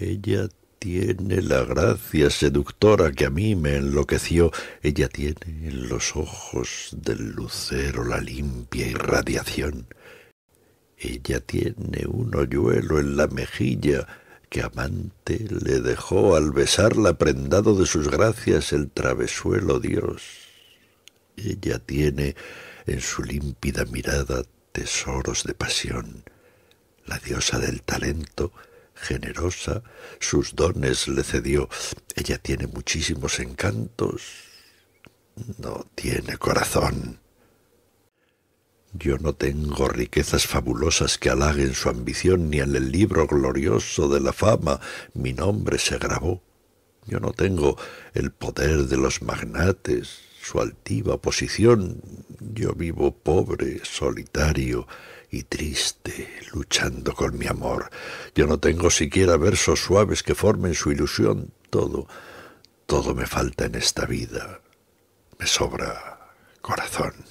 Ella tiene la gracia seductora que a mí me enloqueció. Ella tiene en los ojos del lucero la limpia irradiación. Ella tiene un hoyuelo en la mejilla que amante le dejó al besarla prendado de sus gracias el travesuelo Dios. Ella tiene en su límpida mirada tesoros de pasión, la diosa del talento, generosa, sus dones le cedió. Ella tiene muchísimos encantos. No tiene corazón. Yo no tengo riquezas fabulosas que halaguen su ambición, ni en el libro glorioso de la fama mi nombre se grabó. Yo no tengo el poder de los magnates, su altiva posición, yo vivo pobre, solitario y triste, luchando con mi amor. Yo no tengo siquiera versos suaves que formen su ilusión. Todo, todo me falta en esta vida. Me sobra corazón.